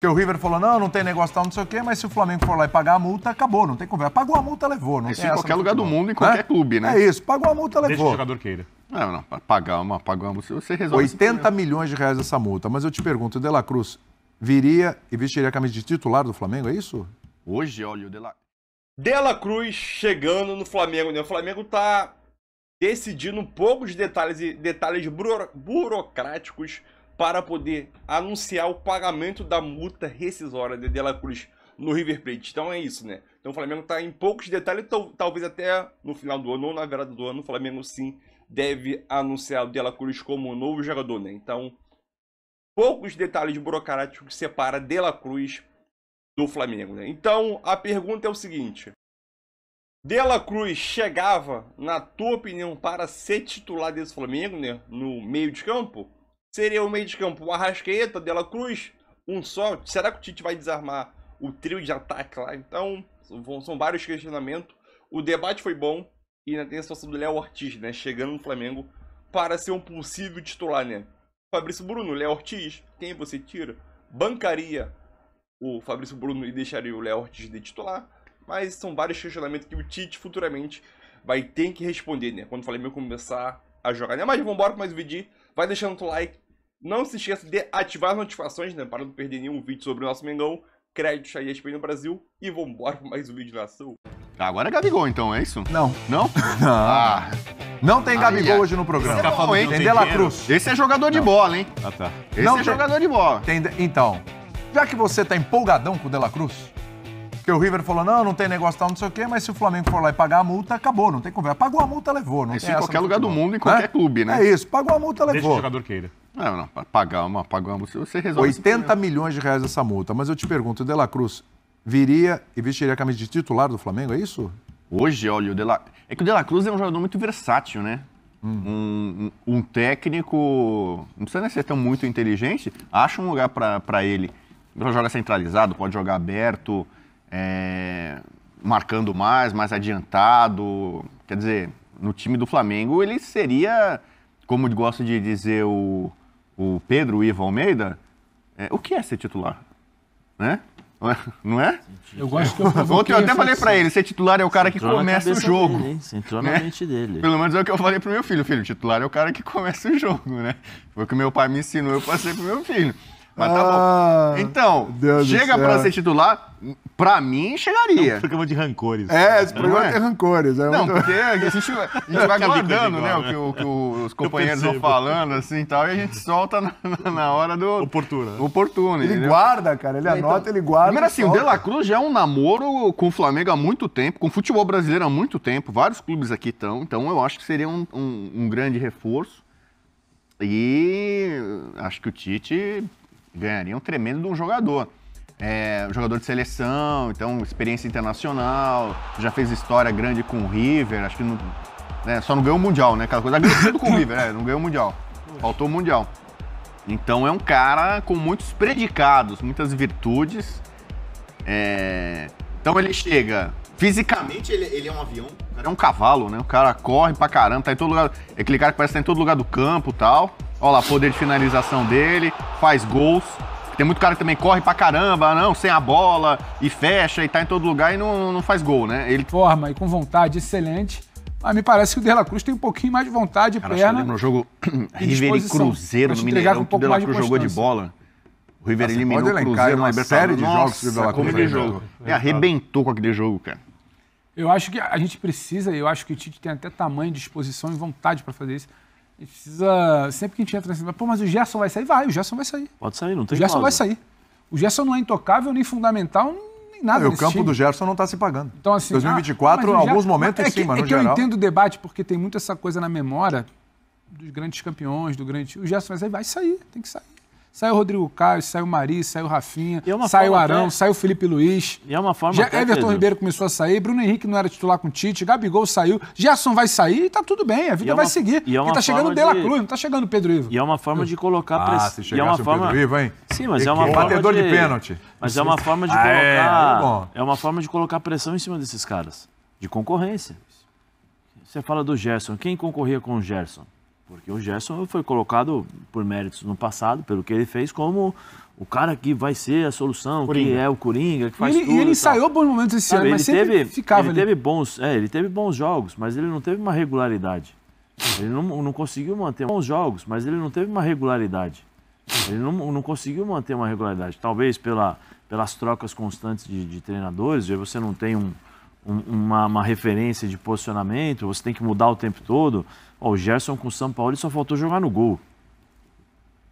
Porque o River falou, não, não tem negócio tal, não sei o quê, mas se o Flamengo for lá e pagar a multa, acabou, não tem conversa. Pagou a multa, levou. Não isso em qualquer lugar do mundo, em qualquer né? clube, né? É isso, pagou a multa, levou. Deixa o jogador queira. É, não, não, pagar uma, pagar uma multa, você resolve. 80 milhões de reais essa multa, mas eu te pergunto, o De La Cruz viria e vestiria a camisa de titular do Flamengo, é isso? Hoje, olha, o De La... De La Cruz chegando no Flamengo, né? O Flamengo tá decidindo um pouco de detalhes, detalhes buro... burocráticos para poder anunciar o pagamento da multa rescisória de Dela Cruz no River Plate. Então é isso, né? Então o Flamengo está em poucos detalhes, talvez até no final do ano ou na virada do ano, o Flamengo sim deve anunciar o Dela Cruz como um novo jogador, né? Então, poucos detalhes burocráticos separa Dela Cruz do Flamengo, né? Então, a pergunta é o seguinte: Dela Cruz chegava, na tua opinião, para ser titular desse Flamengo, né? No meio de campo? Seria o meio de campo o Arrascaeta, Dela Cruz, um só. Será que o Tite vai desarmar o trio de ataque lá? Então, são vários questionamentos. O debate foi bom e ainda tem a situação do Léo Ortiz, né? Chegando no Flamengo para ser um possível titular, né? Fabrício Bruno, Léo Ortiz, quem você tira? Bancaria o Fabrício Bruno e deixaria o Léo Ortiz de titular. Mas são vários questionamentos que o Tite futuramente vai ter que responder, né? Quando o Flamengo começar a jogar. Né? Mas vamos embora com mais um vídeo. Vai deixando o like. Não se esqueça de ativar as notificações, né? Para não perder nenhum vídeo sobre o nosso Mengão. Crédito aí ESPN no Brasil. E vambora para mais um vídeo na ação. Agora é Gabigol, então, é isso? Não. Não? Não. Ah. Não tem ah, Gabigol é. hoje no programa. Esse é tá bom, hein? Tem Dela Cruz. Esse é jogador não. de bola, hein? Ah, tá. Esse não é tem... jogador de bola. Tem... Então, já que você tá empolgadão com o Dela Cruz, porque o River falou, não, não tem negócio tal, não sei o quê, mas se o Flamengo for lá e pagar a multa, acabou, não tem conversa. Pagou a multa, levou. Não isso tem em qualquer lugar do mundo, em qualquer é? clube, né? É isso, pagou a multa, levou. Deixa o jogador queira. Não, não, pagar uma, pagar uma você resolve. 80 milhões de reais essa multa, mas eu te pergunto, o De La Cruz viria e vestiria a camisa de titular do Flamengo, é isso? Hoje, olha, o De La... é que o De La Cruz é um jogador muito versátil, né? Hum. Um, um, técnico, não precisa nem ser tão muito inteligente, acha um lugar para ele. Ele joga centralizado, pode jogar aberto, é, marcando mais, mais adiantado. Quer dizer, no time do Flamengo ele seria, como gosta de dizer o, o Pedro o Ivo Almeida, é, o que é ser titular? Né? Não é? é? Eu gosto que eu Ontem eu até falei para ele, ser titular é o cara que começa o jogo. Dele, entrou na né? mente dele. Pelo menos é o que eu falei pro meu filho, filho, titular é o cara que começa o jogo, né? Foi o que meu pai me ensinou, eu passei pro meu filho. Mas tá ah, bom. Então, Deus chega pra ser titular, pra mim chegaria. É um programa de rancores. É, esse programa é? rancores. É não, muito... porque a gente, a gente vai guardando, né, né? O que, o que, os companheiros vão falando, assim e tal, e a gente solta na, na hora do. Oportuna. Oportuna. Ele guarda, cara. Ele então, anota, então, ele guarda. Primeiro, assim, solta. o De La Cruz já é um namoro com o Flamengo há muito tempo, com o futebol brasileiro há muito tempo. Vários clubes aqui estão, então eu acho que seria um, um, um grande reforço. E acho que o Tite ganharia um tremendo de um jogador. É, jogador de seleção, então experiência internacional, já fez história grande com o River, acho que não, né, só não ganhou o Mundial, né? Aquela coisa, ganhou tudo com o River, é, não ganhou o Mundial, faltou o Mundial. Então é um cara com muitos predicados, muitas virtudes. É... Então ele chega Fisicamente, ele, ele, é um avião. O cara é um cavalo, né? O cara corre pra caramba, tá em todo lugar. É aquele cara que parece estar tá em todo lugar do campo tal. Olha lá, poder de finalização dele, faz gols. Tem muito cara que também corre pra caramba, não, sem a bola, e fecha, e tá em todo lugar e não, não faz gol, né? Ele... Forma e com vontade, excelente. Mas me parece que o De La Cruz tem um pouquinho mais de vontade e cara, perna. Lembra no jogo River e Cruzeiro no Mineirão, um que o De La Cruz jogou de bola. O River assim, eliminou o Cruzeiro na série de Nossa, jogos que o De La Cruz como jogo. Ele arrebentou com aquele jogo, cara. Eu acho que a gente precisa, eu acho que o Tite tem até tamanho, disposição e vontade para fazer isso. A gente precisa. Sempre que a gente entra nesse. pô, mas o Gerson vai sair? Vai, o Gerson vai sair. Pode sair, não tem O Gerson causa. vai sair. O Gerson não é intocável, nem fundamental, nem nada. É, o campo time. do Gerson não está se pagando. Então, assim. 2024, ah, Gerson, alguns momentos, é que, sim, mas é que geral... eu entendo o debate, porque tem muito essa coisa na memória dos grandes campeões, do grande. O Gerson vai sair, vai sair, tem que sair. Saiu Rodrigo Caio, saiu Mari, saiu Rafinha, é saiu o Arão, até... saiu Felipe Luiz. E é uma forma. Já Everton Ribeiro começou a sair, Bruno Henrique não era titular com o Tite, Gabigol saiu, Gerson vai sair e tá tudo bem, a vida é uma... vai seguir. E é uma tá chegando o de... Cruz, não tá chegando o Pedro Ivo. E é uma forma de colocar pressão. Ah, se chegasse é uma forma... Pedro Ivo, hein? Sim, mas e é uma que... forma. Batedor de, de pênalti. Mas é uma forma de ah, é, colocar. É, é uma forma de colocar pressão em cima desses caras. De concorrência. Você fala do Gerson. Quem concorria com o Gerson? Porque o Gerson foi colocado por méritos no passado, pelo que ele fez, como o cara que vai ser a solução, Coringa. que é o Coringa, que faz e ele, tudo. E ele saiu bons momentos esse ano, mas ele teve, ficava ele ali. Teve bons, é, ele teve bons jogos, mas ele não teve uma regularidade. Ele não, não conseguiu manter bons jogos, mas ele não teve uma regularidade. Ele não, não conseguiu manter uma regularidade. Talvez pela, pelas trocas constantes de, de treinadores, você não tem um, uma, uma, referência de posicionamento, você tem que mudar o tempo todo. o Gerson com o São Paulo só faltou jogar no gol.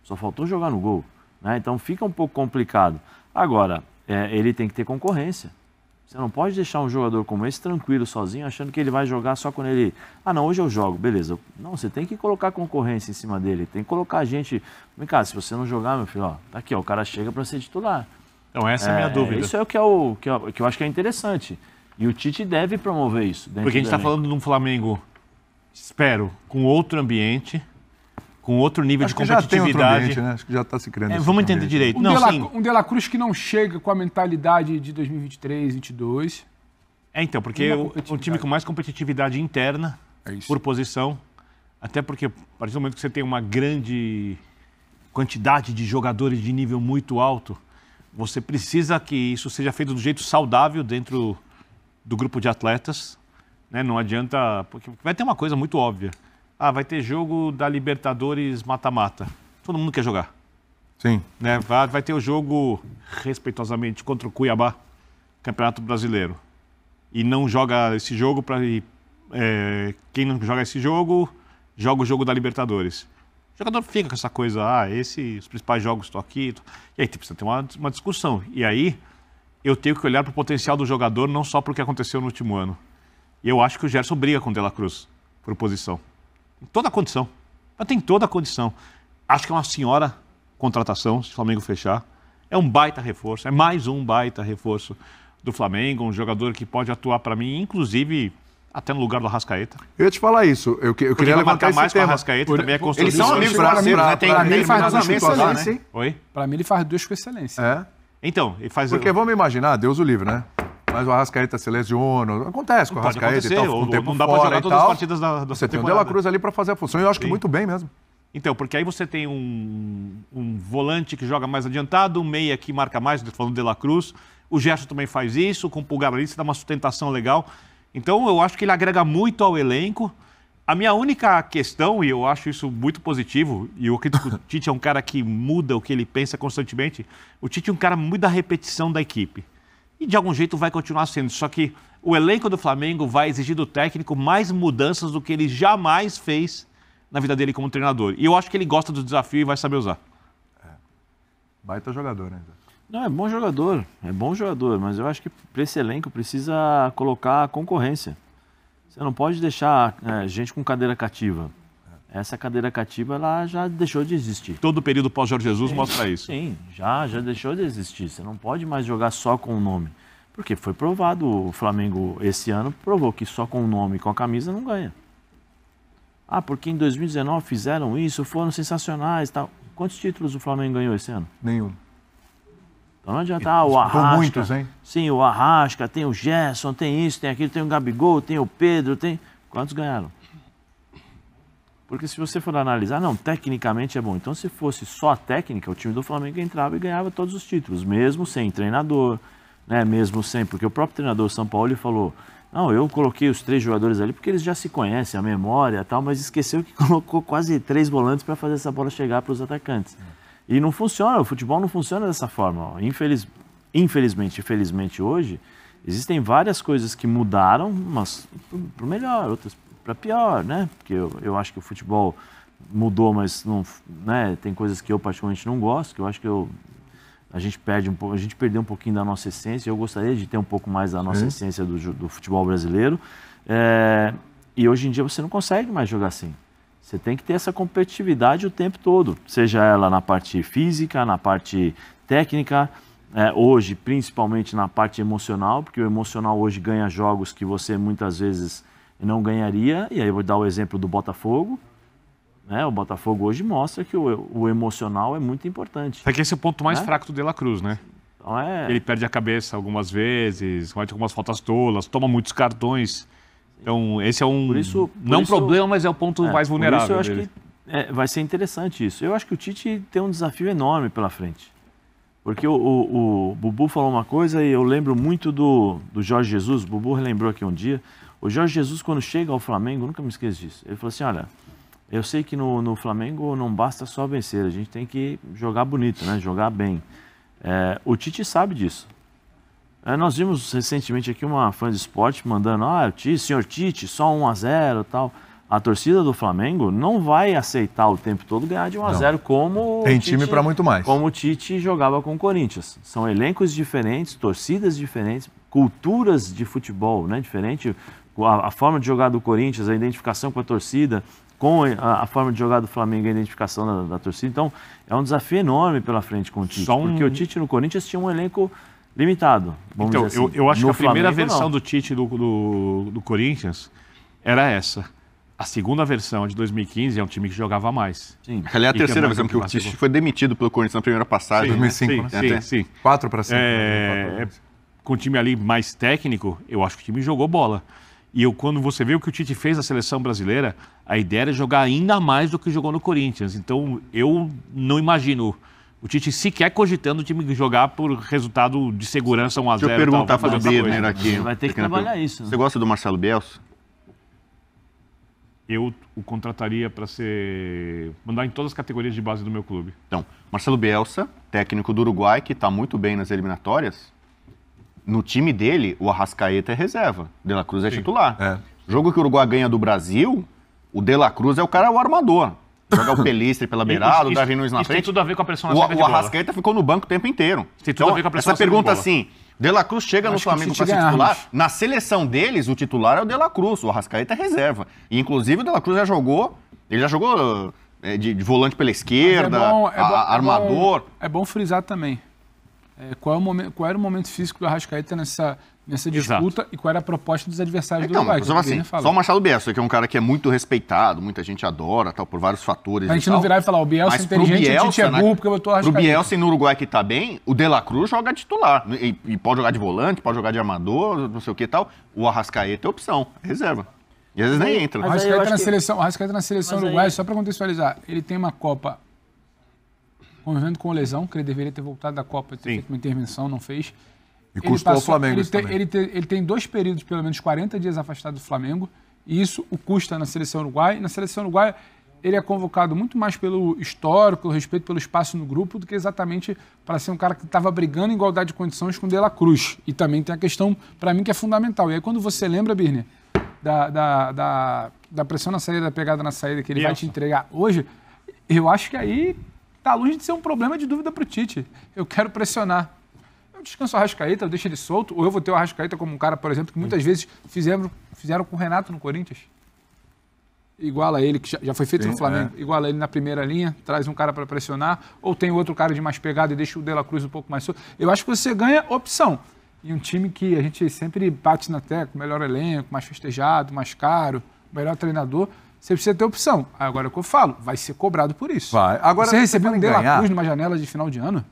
Só faltou jogar no gol. Né? Então fica um pouco complicado. Agora, é, ele tem que ter concorrência. Você não pode deixar um jogador como esse tranquilo, sozinho, achando que ele vai jogar só quando ele. Ah, não, hoje eu jogo, beleza. Não, você tem que colocar concorrência em cima dele. Tem que colocar gente. Vem cá, se você não jogar, meu filho, ó, tá aqui, ó, o cara chega para ser titular. Então, essa é, é a minha é, dúvida. Isso é o que, é o que, é que eu acho que é interessante. E o Tite deve promover isso. Porque a gente está falando de um Flamengo, espero, com outro ambiente, com outro nível Acho de competitividade. Já tem ambiente, né? Acho que já está se criando. É, vamos entender ambiente. Né? direito. Um, não, de La, sim. um De La Cruz que não chega com a mentalidade de 2023, 2022. É, então, porque o, um time com mais competitividade interna, é por posição, até porque a partir do momento que você tem uma grande quantidade de jogadores de nível muito alto, você precisa que isso seja feito do jeito saudável dentro do grupo de atletas. Né? Não adianta. Porque vai ter uma coisa muito óbvia. Ah, vai ter jogo da Libertadores mata-mata. Todo mundo quer jogar. Sim. Né? Vai, vai ter o jogo, respeitosamente, contra o Cuiabá, Campeonato Brasileiro. E não joga esse jogo para. É, quem não joga esse jogo, joga o jogo da Libertadores. O jogador fica com essa coisa, ah, esse, os principais jogos estão aqui. E aí precisa tipo, ter uma, uma discussão. E aí eu tenho que olhar para o potencial do jogador, não só para o que aconteceu no último ano. E eu acho que o Gerson briga com o De La Cruz por posição. Em toda a condição. Mas tem toda a condição. Acho que é uma senhora contratação, se o Flamengo fechar. É um baita reforço, é mais um baita reforço do Flamengo, um jogador que pode atuar para mim, inclusive até no lugar do Arrascaeta. Eu ia te falar isso. Eu, eu queria levantar mais com o Arrascaeta, Por... também é construção. Eles são amigos brasileiros, né? Tem, pra, pra, ele faz duas com excelência, né? Oi? Para mim ele faz duas com excelência. É. Então, faz. Porque vamos imaginar, Deus o livre, né? Mas o Arrascaeta se lesiona. Acontece com o Arrascaeta e tal, ou, um tempo Não dá para jogar todas as partidas da, da Você temporada. tem o De La Cruz ali para fazer a função, e eu acho Sim. que muito bem mesmo. Então, porque aí você tem um, um volante que joga mais adiantado, um meia que marca mais, falando de La Cruz. O Gerson também faz isso, com o Pulgar ali, você dá uma sustentação legal. Então, eu acho que ele agrega muito ao elenco. A minha única questão, e eu acho isso muito positivo, e eu acredito que o Tite é um cara que muda o que ele pensa constantemente, o Tite é um cara muito da repetição da equipe. E de algum jeito vai continuar sendo. Só que o elenco do Flamengo vai exigir do técnico mais mudanças do que ele jamais fez na vida dele como treinador. E eu acho que ele gosta do desafio e vai saber usar. É. Baita jogador, né? Não, é bom jogador, é bom jogador, mas eu acho que para esse elenco precisa colocar concorrência. Você não pode deixar é, gente com cadeira cativa. Essa cadeira cativa ela já deixou de existir. Todo o período pós-Jorge Jesus sim, mostra isso. Sim, já, já deixou de existir. Você não pode mais jogar só com o nome. Porque foi provado, o Flamengo esse ano provou que só com o nome e com a camisa não ganha. Ah, porque em 2019 fizeram isso, foram sensacionais tal. Quantos títulos o Flamengo ganhou esse ano? Nenhum. Então não adianta, ah, o Arrasca. muitos, hein? Sim, o Arrasca, tem o Gerson, tem isso, tem aquilo, tem o Gabigol, tem o Pedro, tem. Quantos ganharam? Porque se você for analisar, não, tecnicamente é bom. Então, se fosse só a técnica, o time do Flamengo entrava e ganhava todos os títulos, mesmo sem treinador, né? Mesmo sem, porque o próprio treinador São Paulo ele falou: não, eu coloquei os três jogadores ali porque eles já se conhecem, a memória e tal, mas esqueceu que colocou quase três volantes para fazer essa bola chegar para os atacantes. É. E não funciona, o futebol não funciona dessa forma. Infeliz, infelizmente, infelizmente hoje, existem várias coisas que mudaram, umas para melhor, outras para pior, né? Porque eu, eu acho que o futebol mudou, mas não, né? tem coisas que eu particularmente não gosto, que eu acho que eu, a gente perde um pouco, a gente perdeu um pouquinho da nossa essência. Eu gostaria de ter um pouco mais da nossa Sim. Uhum. essência do, do futebol brasileiro. É, e hoje em dia você não consegue mais jogar assim. Você tem que ter essa competitividade o tempo todo, seja ela na parte física, na parte técnica, é, hoje principalmente na parte emocional, porque o emocional hoje ganha jogos que você muitas vezes não ganharia. E aí eu vou dar o exemplo do Botafogo. Né? O Botafogo hoje mostra que o, o emocional é muito importante. É que esse é o ponto mais né? fraco do De La Cruz, né? Então é... Ele perde a cabeça algumas vezes, comete algumas faltas tolas, toma muitos cartões. Então, esse é um. Por isso, por não isso, problema, mas é o ponto é, mais vulnerável. Por isso eu acho que é, vai ser interessante isso. Eu acho que o Tite tem um desafio enorme pela frente. Porque o, o, o Bubu falou uma coisa e eu lembro muito do, do Jorge Jesus. O Bubu relembrou aqui um dia. O Jorge Jesus, quando chega ao Flamengo, nunca me esqueço disso. Ele falou assim: olha, eu sei que no, no Flamengo não basta só vencer, a gente tem que jogar bonito, né? jogar bem. É, o Tite sabe disso. É, nós vimos recentemente aqui uma fã de esporte mandando, ah, Tite, senhor Tite, só 1 a 0 tal. A torcida do Flamengo não vai aceitar o tempo todo ganhar de 1 a 0 como tem Tite, time para muito mais. Como o Tite jogava com o Corinthians. São elencos diferentes, torcidas diferentes, culturas de futebol, né, diferente. A, a forma de jogar do Corinthians, a identificação com a torcida, com a, a, forma de jogar do Flamengo a identificação da, da, torcida. Então, é um desafio enorme pela frente com o Tite, um... porque o Tite no Corinthians tinha um elenco limitado. então, assim. eu, eu, acho que a primeira versão não. do Tite do, do, do, Corinthians era essa. A segunda versão de 2015 é um time que jogava mais. Sim. é a terceira versão, porque o Tite foi demitido pelo Corinthians na primeira passagem. Né? Sim, 2005, sim, né? sim, sim. 4 para 5. É, é com o time ali mais técnico, eu acho que o time jogou bola. E eu, quando você vê o que o Tite fez na seleção brasileira, a ideia era jogar ainda mais do que jogou no Corinthians. Então, eu não imagino o Tite sequer cogitando o time jogar por resultado de segurança 1x0. Deixa eu perguntar para o Birner assim. aqui. Vai ter que trabalhar pergunta. isso. Né? Você gosta do Marcelo Bielsa? Eu o contrataria para ser. mandar em todas as categorias de base do meu clube. Então, Marcelo Bielsa, técnico do Uruguai, que está muito bem nas eliminatórias. No time dele, o Arrascaeta é reserva. De La Cruz é Sim. titular. É. Jogo que o Uruguai ganha do Brasil, o De La Cruz é o cara, o armador. Jogar o Pelistre pela beirada, o Darwin Nunes na isso frente. tem tudo a ver com a pressão na o, o Arrascaeta ficou no banco o tempo inteiro. tem tudo então, a ver com a pressão Essa pergunta assim. De La Cruz chega no Flamengo para ser titular. Na seleção deles, o titular é o De La Cruz. O Arrascaeta é reserva. E, inclusive, o De La Cruz já jogou. Ele já jogou eh, de, de volante pela é esquerda, é, é bom, é bom, a, armador. É bom, é bom frisar também é, qual, é momento, qual, era o momento físico do Arrascaeta nessa, nessa disputa Exato. e qual era a proposta dos adversários do então, Uruguai. Então, assim, só o Machado Bielsa, que é um cara que é muito respeitado, muita gente adora, tal, por vários fatores. A gente não virar e falar, o Bielsa é inteligente, o Tite é né, burro porque botou o Arrascaeta. Pro Bielsa no Uruguai que está bem, o De La Cruz joga titular. Né, e, e, pode jogar de volante, pode jogar de armador, não sei o que tal. O Arrascaeta é opção, é reserva. E às vezes nem entra. O Arrascaeta, na, que... seleção, o Arrascaeta na seleção uruguaia, aí... só para contextualizar, ele tem uma Copa convivendo com lesão, que ele deveria ter voltado da Copa, ter Sim. feito uma intervenção, não fez. E ele custou passou, ao Flamengo ele, te, ele, te, ele, tem dois períodos, pelo menos 40 dias afastado do Flamengo, e isso o custa na seleção uruguaia. Na seleção uruguaia, ele é convocado muito mais pelo histórico, pelo respeito pelo espaço no grupo, do que exatamente para ser um cara que estava brigando em igualdade de condições com o De La Cruz. E também tem a questão, para mim, que é fundamental. E aí, quando você lembra, Birne da, da, da, da pressão na saída, da pegada na saída que ele vai te entregar hoje, eu acho que aí Está longe de ser um problema de dúvida para o Tite. Eu quero pressionar. Eu descanso o Arrascaeta, eu deixo ele solto, ou eu vou ter o Arrascaeta como um cara, por exemplo, que muitas vezes fizeram, fizeram com o Renato no Corinthians. Iguala ele, que já foi feito Sim, no Flamengo, é. iguala ele na primeira linha, traz um cara para pressionar, ou tem outro cara de mais pegada e deixa o De La Cruz um pouco mais solto. Eu acho que você ganha opção. E um time que a gente sempre bate na tecla, melhor elenco, mais festejado, mais caro, melhor treinador, você precisa ter opção. Agora é o que eu falo, vai ser cobrado por isso. Vai. Agora, você, recebeu um De La Cruz numa janela de final de ano?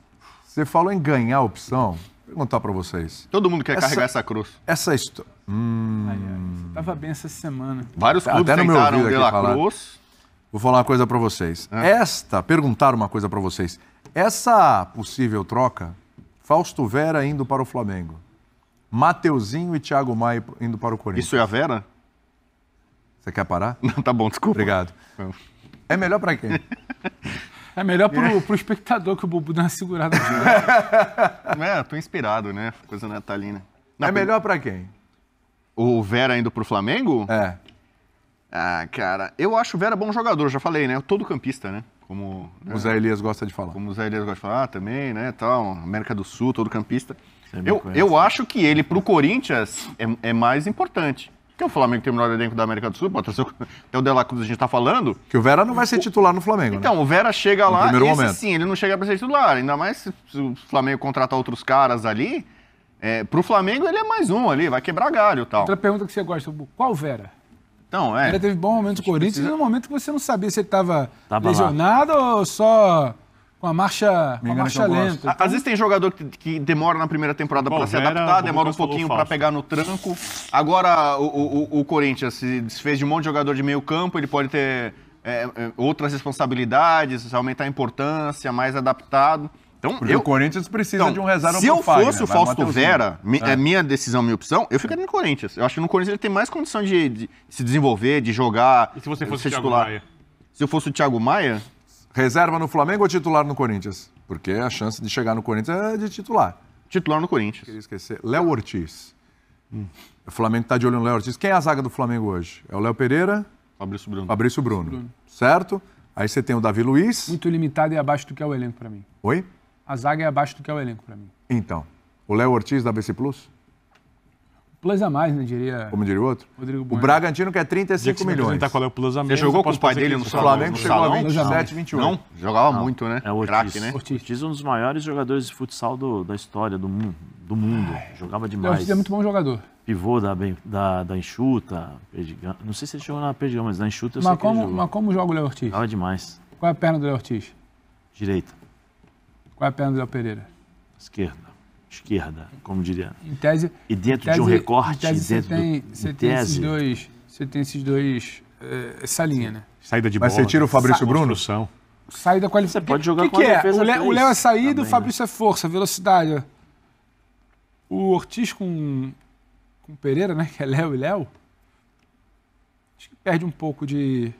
Você falou em ganhar opção. Vou perguntar para vocês. Todo mundo quer essa, carregar essa cruz. Essa história. Hum... Ai, tava bem essa semana. Vários tá clubes Até tentaram meu De Cruz. Vou falar uma coisa para vocês. É. Esta, perguntar uma coisa para vocês. Essa possível troca, Fausto Vera indo para o Flamengo. Mateuzinho e Thiago Maia indo para o Corinthians. Isso é a Vera? Você quer parar? Não, tá bom, desculpa. Obrigado. É melhor para quem? É melhor pro, é. pro espectador que o Bubu dá uma segurada. Aqui, é, tô inspirado, né? Coisa natalina. Na é melhor para quem? O Vera indo pro Flamengo? É. Ah, cara, eu acho o Vera bom jogador, já falei, né? Todo campista, né? Como né? o Zé Elias gosta de falar. Como o Zé Elias gosta de falar ah, também, né? Tal, América do Sul, todo campista. Eu, eu acho que ele pro Corinthians é, é mais importante. Porque o Flamengo tem o melhor elenco da América do Sul, pode trazer até o Dela Cruz a gente está falando. Que o Vera não vai ser titular no Flamengo. Né? Então, né? o Vera chega no lá, primeiro esse momento. sim, ele não chega para ser titular. Ainda mais se o Flamengo contratar outros caras ali. É, para o Flamengo ele é mais um ali, vai quebrar galho e tal. Outra pergunta que você gosta, qual Vera? Então, é. Vera teve bom momento no Corinthians precisa... no momento que você não sabia se ele estava lesionado lá. ou só com a marcha, com a marcha lenta. Então... Às vezes tem jogador que, que demora na primeira temporada para se adaptar, demora um pouquinho para pegar no tranco. Agora o, o, o, Corinthians se desfez de um monte de jogador de meio campo, ele pode ter é, é, outras responsabilidades, aumentar a importância, mais adaptado. Então, Porque eu, o Corinthians precisa então, de um reserva Se eu fosse o Fausto Vera, mi, é. é. minha decisão, minha opção, eu ficaria no Corinthians. Eu acho que no Corinthians ele tem mais condição de, de se desenvolver, de jogar. E se você fosse titular? Se eu fosse o Thiago Maia? Reserva no Flamengo ou titular no Corinthians? Porque a chance de chegar no Corinthians é de titular. Titular no Corinthians. Queria esquecer. Léo Ortiz. Hum. O Flamengo está de olho no Léo Ortiz. Quem é a zaga do Flamengo hoje? É o Léo Pereira? Fabrício Bruno. Fabrício Bruno. Bruno. Certo? Aí você tem o Davi Luiz. Muito limitado e abaixo do que é o elenco para mim. Oi? A zaga é abaixo do que é o elenco para mim. Então. O Léo Ortiz da BC Plus? plus a mais, né? Diria. Como diria o outro? O Bragantino quer 35 que milhões. Qual é o plus a mais? Você jogou com o pai dele no Flamengo? chegou a 27, 28. Não, jogava não. muito, né? É o Ortiz. Craque, né? Ortiz. Ortiz é um dos maiores jogadores de futsal do, da história, do, mundo. Do mundo. Jogava demais. Ortiz é muito bom jogador. Pivô da, da, da Enxuta, Perdigão. Não sei se ele jogou na Perdigão, mas na Enxuta eu mas sei como, que ele jogou. Mas como joga o Léo Ortiz? Jogava demais. Qual é a perna do Léo Ortiz? Direita. Qual é a perna do Léo Pereira? Esquerda esquerda, como diria. Em tese. E dentro tese, de um recorte, tese, dentro você tem, do, você tem tese. Esses dois, você tem esses dois. Eh, essa linha, né? Saída de bola. Mas você tira o né? Fabrício Sa Bruno? São. Saída qualificação. Você pode jogar que com que a é? defesa. É? O Léo é saída, também, o né? Fabrício né? é força, velocidade. O Ortiz com, com Pereira, né? Que é Léo e Léo. Acho que perde um pouco de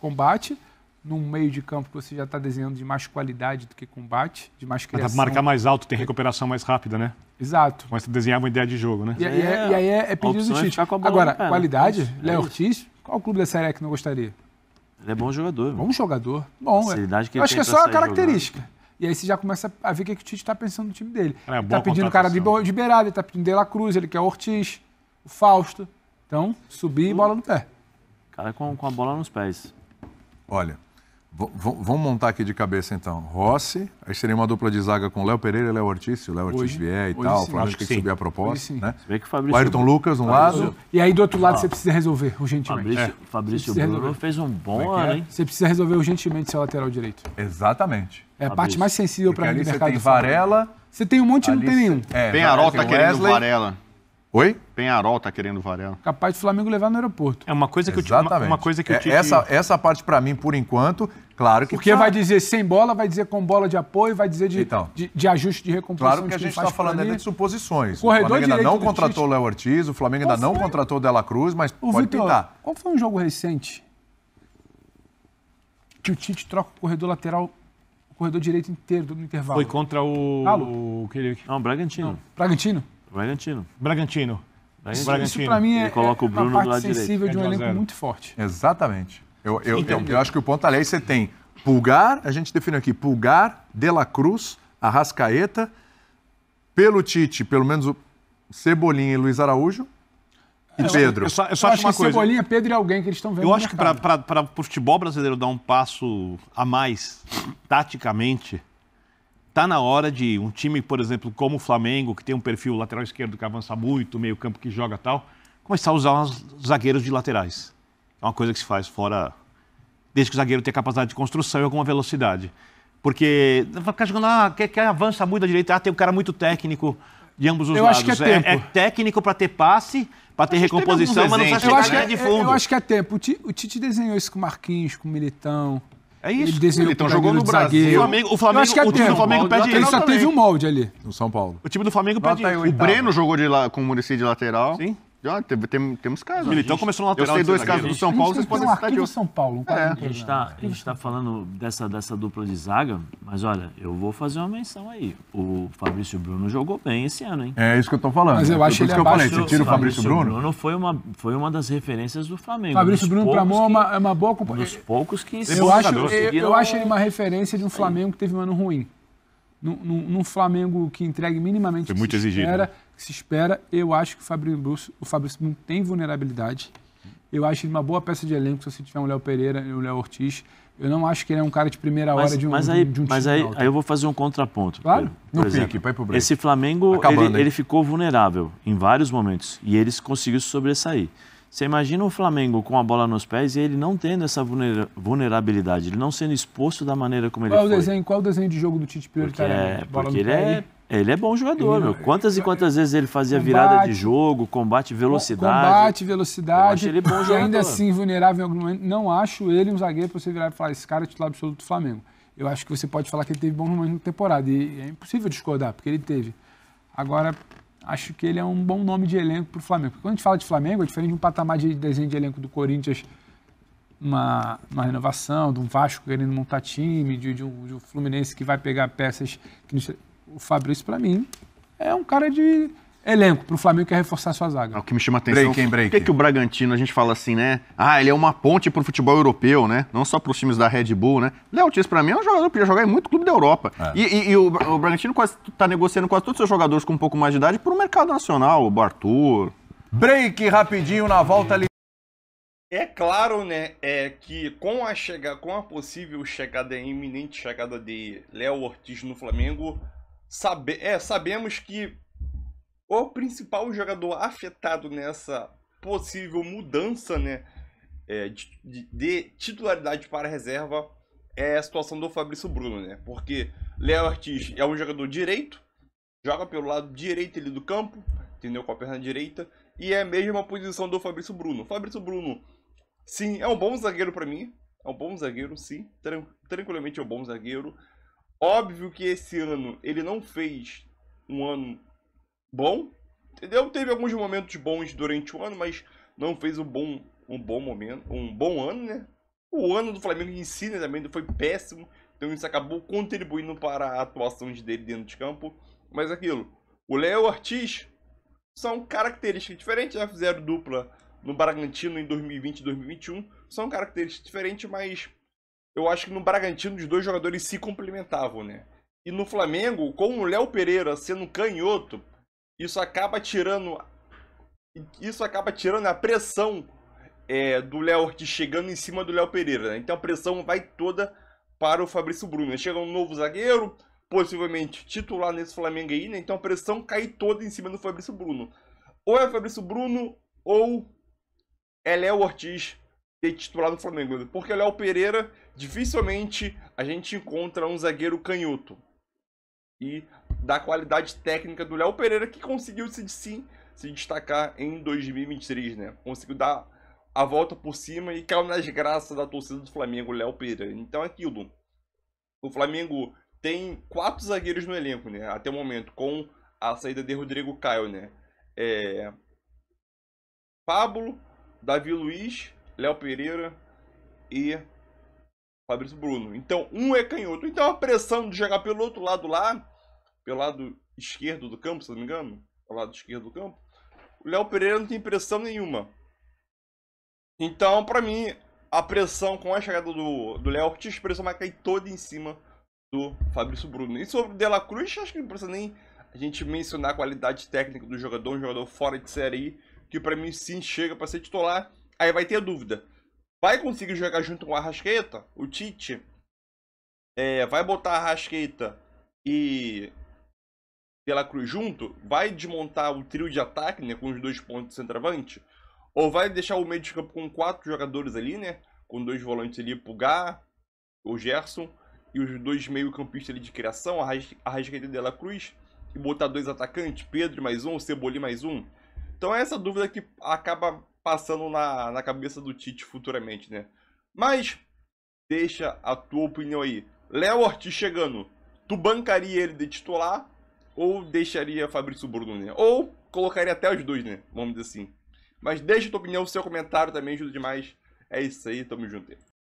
combate num meio de campo que você já está desenhando de mais qualidade do que combate, de mais criação. Dá para marcar mais alto, tem é. recuperação mais rápida, né? Exato. Mas você desenhar uma ideia de jogo, né? E, e, é, e aí é, é pedido do é Tite. Agora, cara, né? qualidade, é Léo Ortiz, qual clube da Série que não gostaria? Ele é bom jogador. Bom jogador. Bom, Facilidade que Acho que é só a característica. Jogando. E aí você já começa a ver o que, que o Tite está pensando no time dele. ele está pedindo o cara de, de beirada, ele está pedindo De La Cruz, ele quer Ortiz, o Fausto. Então, subir e hum. bola no pé. Cara com, com a bola nos pés. Olha, vamos montar aqui de cabeça então. Rossi, aí seria uma dupla de zaga com Léo Pereira e Léo Ortiz, o Léo Ortiz hoje, vier e tal, acho o tem que subir a proposta. Né? o Ayrton Lucas, um Fabrício. lado. E aí do outro lado ah. você precisa resolver urgentemente. Fabrício, é. Fabrício Bruno resolver. fez um bom é ano, é? hein? Você precisa resolver urgentemente seu lateral direito. Exatamente. É a Fabrício. parte mais sensível para mim mercado. Você tem Varela. Você tem um monte e não tem nenhum. É, Penharol tá querendo Varela. Oi? Penharol tá querendo Varela. Capaz do Flamengo levar no aeroporto. É uma coisa que Exatamente. eu tive. uma, uma coisa que é, eu essa, essa parte para mim, por enquanto, claro que. Porque tá. vai dizer sem bola, vai dizer com bola de apoio, vai dizer de, então, de, de, ajuste de recompensa. Claro que a gente está falando é ainda de suposições. O, corredor o Flamengo ainda não contratou o Léo Ortiz, o Flamengo qual ainda foi? não contratou o Dela Cruz, mas Ô, pode Victor, pintar. Qual foi um jogo recente que o Tite troca o corredor lateral corredor direito inteiro no intervalo. Foi contra o. Ah, O... Não, Bragantino. Não. Bragantino? Bragantino. Bragantino. Bragantino. Bragantino. Isso para mim é, Ele coloca o Bruno uma parte sensível de um é elenco muito forte. Exatamente. Eu, eu, eu, eu, acho que o ponto ali aí você tem Pulgar, a gente define aqui, Pulgar, De La Cruz, Arrascaeta, pelo Tite, pelo menos o Cebolinha e Luiz Araújo, e é, eu, Pedro. Eu só, eu só eu acho, acho uma que coisa. Cebolinha, Pedro e alguém que eles estão vendo. Eu acho que para o futebol brasileiro dar um passo a mais, taticamente, está na hora de um time, por exemplo, como o Flamengo, que tem um perfil lateral esquerdo que avança muito, meio campo que joga tal, começar a usar uns zagueiros de laterais. É uma coisa que se faz fora, desde que o zagueiro tenha capacidade de construção e alguma velocidade. Porque ficar jogando, ah, quer, quer avança muito da direita, ah, tem um cara muito técnico de ambos os eu lados. Acho que é, é, é técnico para ter passe, para ter recomposição, mas não precisa chegar acho que, é, de fundo. Eu acho que é tempo. O Tite desenhou isso com o Marquinhos, com o Militão, é isso. Ele desenhou então tá jogou no Brasil. O Flamengo, o Flamengo, acho que é o time do Flamengo pede ele. Ele só também. teve um molde ali no São Paulo. O time do Flamengo pede. Tá o Breno jogou de lá, com o Muricy de lateral. Sim. Ah, tem, tem, temos casos. Militão gente, começou no lateral. Eu sei dois casos do São Paulo, vocês podem um citar de São Paulo. É. A gente está tá, tá falando dessa, dessa dupla de zaga, mas olha, eu vou fazer uma menção aí. O Fabrício Bruno jogou bem esse ano, hein? É isso que eu estou falando. Mas eu acho é que, que eu falei, você tira o Fabrício, Bruno? Bruno foi uma, foi uma das referências do Flamengo. Fabrício Bruno, para mim, é uma, é uma boa companhia. Dos poucos que... Eu acho, eu, eu acho ele uma referência de um Flamengo que teve um ano ruim num, num Flamengo que entregue minimamente Foi muito exigido. Era, né? se espera. Eu acho que o Fabrício o Fabrício tem vulnerabilidade. Eu acho ele uma boa peça de elenco se tiver um Léo Pereira e um Léo Ortiz. Eu não acho que ele é um cara de primeira mas, hora de um, mas aí, de um Mas aí, aí, eu vou fazer um contraponto. Claro. Por, no por pique, vai pro break. Esse Flamengo, Acabando, ele, ele, ficou vulnerável em vários momentos e eles conseguiram sobressair. Você imagina o Flamengo com a bola nos pés e ele não tendo essa vulnerabilidade, ele não sendo exposto da maneira como qual ele foi. Desenho, qual o desenho de jogo do Tite prioritário? Porque, é, porque ele é ele é bom jogador, ele, meu. É quantas e quantas vezes ele fazia combate, virada de jogo, combate, velocidade. Combate, velocidade. Eu ele bom jogador. E ainda assim, vulnerável em algum momento. Não acho ele um zagueiro para você virar e falar, esse cara é titular absoluto do Flamengo. Eu acho que você pode falar que ele teve bom momento na temporada. E é impossível discordar, porque ele teve. Agora, acho que ele é um bom nome de elenco para o Flamengo. Porque quando a gente fala de Flamengo, é diferente de um patamar de desenho de elenco do Corinthians, uma, uma renovação, de um Vasco querendo montar time, de, de, um, de um Fluminense que vai pegar peças que o Fabrício, para mim, é um cara de elenco para o Flamengo que quer reforçar sua zaga. É o que me chama atenção. Break, hein, break. Por que, que o Bragantino, a gente fala assim, né? Ah, ele é uma ponte para o futebol europeu, né? Não só para os times da Red Bull, né? Léo Dias, para mim, é um jogador que podia jogar em muito clube da Europa. É. E, e, e, o, o Bragantino está negociando quase todos os seus jogadores com um pouco mais de idade para o mercado nacional, o Bartur. Break rapidinho na volta ali. É claro, né, é que com a chega, com a possível chegada a iminente chegada de Léo Ortiz no Flamengo, sabe, é, sabemos que o principal jogador afetado nessa possível mudança né, é, de, de, titularidade para reserva é a situação do Fabrício Bruno, né? Porque Léo Ortiz é um jogador direito, joga pelo lado direito ali do campo, entendeu? Com a perna direita, e é a mesma posição do Fabrício Bruno. Fabrício Bruno, sim, é um bom zagueiro para mim, é um bom zagueiro, sim, tran tranquilamente é um bom zagueiro, Óbvio que esse ano ele não fez um ano bom, entendeu? Teve alguns momentos bons durante o ano, mas não fez um bom, um bom momento, um bom ano, né? O ano do Flamengo em si né, também foi péssimo, então isso acabou contribuindo para a atuação dele dentro de campo. Mas aquilo, o Léo Ortiz são características diferentes, já né? fizeram dupla no Bragantino em 2020 e 2021, são características diferentes, mas eu acho que no Bragantino os dois jogadores se complementavam, né? E no Flamengo, com o Léo Pereira sendo canhoto, isso acaba tirando isso acaba tirando a pressão é, do Léo Ortiz chegando em cima do Léo Pereira. Né? Então a pressão vai toda para o Fabrício Bruno. Chega um novo zagueiro, possivelmente titular nesse Flamengo aí, né? Então a pressão cai toda em cima do Fabrício Bruno. Ou é Fabrício Bruno ou é Léo Ortiz de titular do Flamengo. Porque o Léo Pereira dificilmente a gente encontra um zagueiro canhoto. E da qualidade técnica do Léo Pereira, que conseguiu se, sim, se destacar em 2023, né? Conseguiu dar a volta por cima e caiu nas graças da torcida do Flamengo, Léo Pereira. Então é aquilo. O Flamengo tem quatro zagueiros no elenco, né? Até o momento, com a saída de Rodrigo Caio, né? É... Pablo, Davi Luiz, Léo Pereira e Fabrício Bruno. Então, um é canhoto. Então, a pressão de jogar pelo outro lado lá, pelo lado esquerdo do campo, se não me engano, pelo lado esquerdo do campo, o Léo Pereira não tem pressão nenhuma. Então, para mim, a pressão com a chegada do, do Léo Ortiz, a pressão vai cair toda em cima do Fabrício Bruno. E sobre o De La Cruz, acho que não precisa nem a gente mencionar a qualidade técnica do jogador, um jogador fora de série aí, que para mim sim chega para ser titular. Aí vai ter dúvida vai conseguir jogar junto com a Rasqueta, o Tite, é, vai botar a Rasqueta e pela Cruz junto, vai desmontar o trio de ataque, né, com os dois pontos de centroavante, ou vai deixar o meio de campo com quatro jogadores ali, né, com dois volantes ali, Pulgar, o Gerson, e os dois meio-campistas ali de criação, a Rasqueta e Dela Cruz, e botar dois atacantes, Pedro mais um, Cebolinha mais um. Então é essa dúvida que acaba passando na, na cabeça do Tite futuramente, né? Mas deixa a tua opinião aí. Léo Ortiz chegando, tu bancaria ele de titular ou deixaria Fabrício Bruno, né? Ou colocaria até os dois, né? Vamos dizer assim. Mas deixa a tua opinião, o seu comentário também ajuda demais. É isso aí, tamo junto.